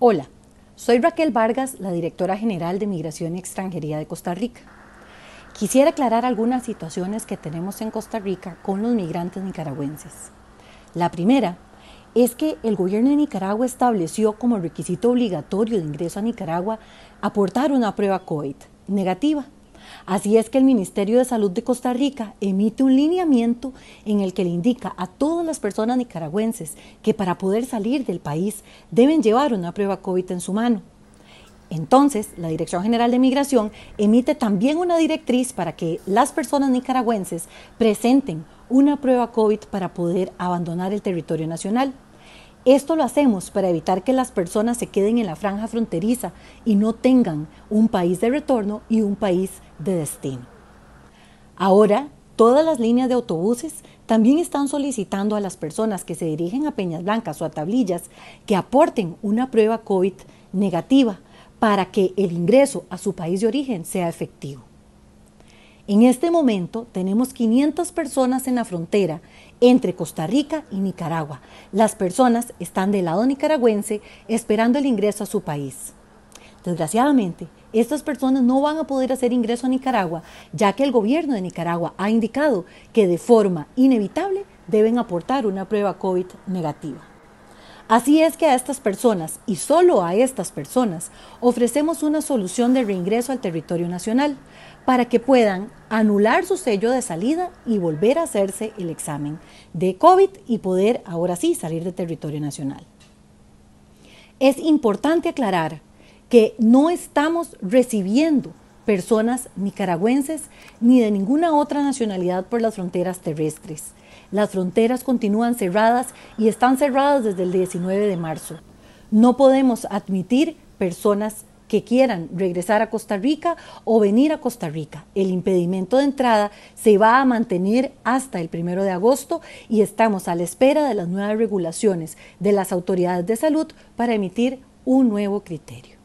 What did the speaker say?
Hola, soy Raquel Vargas, la directora general de Migración y Extranjería de Costa Rica. Quisiera aclarar algunas situaciones que tenemos en Costa Rica con los migrantes nicaragüenses. La primera es que el gobierno de Nicaragua estableció como requisito obligatorio de ingreso a Nicaragua aportar una prueba COVID negativa Así es que el Ministerio de Salud de Costa Rica emite un lineamiento en el que le indica a todas las personas nicaragüenses que para poder salir del país deben llevar una prueba COVID en su mano. Entonces, la Dirección General de Migración emite también una directriz para que las personas nicaragüenses presenten una prueba COVID para poder abandonar el territorio nacional. Esto lo hacemos para evitar que las personas se queden en la franja fronteriza y no tengan un país de retorno y un país de destino. Ahora, todas las líneas de autobuses también están solicitando a las personas que se dirigen a Peñas Blancas o a Tablillas que aporten una prueba COVID negativa para que el ingreso a su país de origen sea efectivo. En este momento tenemos 500 personas en la frontera entre Costa Rica y Nicaragua. Las personas están del lado nicaragüense esperando el ingreso a su país. Desgraciadamente, estas personas no van a poder hacer ingreso a Nicaragua, ya que el gobierno de Nicaragua ha indicado que de forma inevitable deben aportar una prueba COVID negativa. Así es que a estas personas, y solo a estas personas, ofrecemos una solución de reingreso al territorio nacional para que puedan anular su sello de salida y volver a hacerse el examen de COVID y poder ahora sí salir del territorio nacional. Es importante aclarar que no estamos recibiendo personas nicaragüenses ni de ninguna otra nacionalidad por las fronteras terrestres. Las fronteras continúan cerradas y están cerradas desde el 19 de marzo. No podemos admitir personas que quieran regresar a Costa Rica o venir a Costa Rica. El impedimento de entrada se va a mantener hasta el 1 de agosto y estamos a la espera de las nuevas regulaciones de las autoridades de salud para emitir un nuevo criterio.